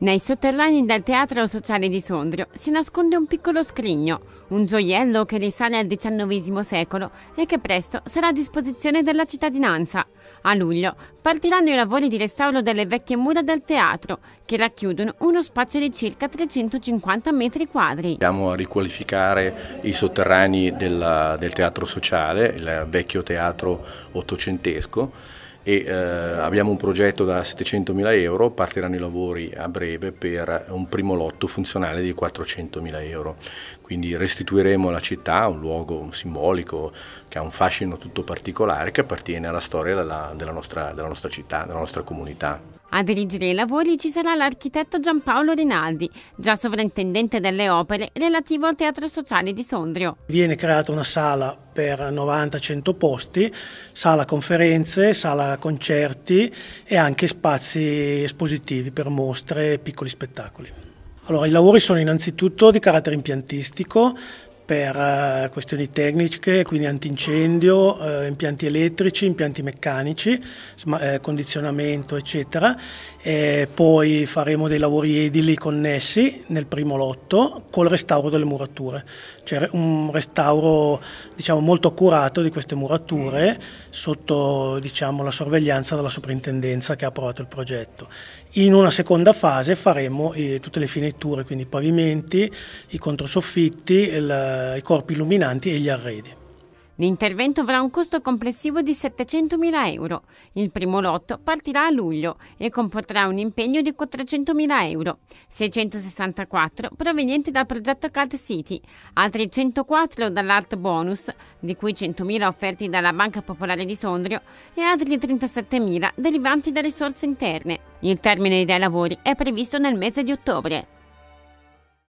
Nei sotterranei del Teatro Sociale di Sondrio si nasconde un piccolo scrigno, un gioiello che risale al XIX secolo e che presto sarà a disposizione della cittadinanza. A luglio partiranno i lavori di restauro delle vecchie mura del teatro, che racchiudono uno spazio di circa 350 metri quadri. Andiamo a riqualificare i sotterranei del, del Teatro Sociale, il vecchio teatro ottocentesco, e eh, abbiamo un progetto da 700.000 euro, partiranno i lavori a breve per un primo lotto funzionale di 400.000 euro, quindi restituiremo alla città un luogo simbolico che ha un fascino tutto particolare che appartiene alla storia della, della, nostra, della nostra città, della nostra comunità. A dirigere i lavori ci sarà l'architetto Giampaolo Rinaldi, già sovrintendente delle opere relativo al Teatro Sociale di Sondrio. Viene creata una sala per 90-100 posti, sala conferenze, sala concerti e anche spazi espositivi per mostre e piccoli spettacoli. Allora, I lavori sono innanzitutto di carattere impiantistico, per eh, questioni tecniche, quindi antincendio, eh, impianti elettrici, impianti meccanici, eh, condizionamento eccetera. E poi faremo dei lavori edili connessi nel primo lotto col restauro delle murature. C'è cioè, un restauro diciamo, molto accurato di queste murature mm. sotto diciamo, la sorveglianza della soprintendenza che ha approvato il progetto. In una seconda fase faremo tutte le finiture, quindi i pavimenti, i controsoffitti, il, eh, i corpi illuminanti e gli arredi. L'intervento avrà un costo complessivo di 700.000 euro. Il primo lotto partirà a luglio e comporterà un impegno di 400.000 euro, 664 provenienti dal progetto Card City, altri 104 dall'Art Bonus, di cui 100.000 offerti dalla Banca Popolare di Sondrio e altri 37.000 derivanti da risorse interne. Il termine dei lavori è previsto nel mese di ottobre.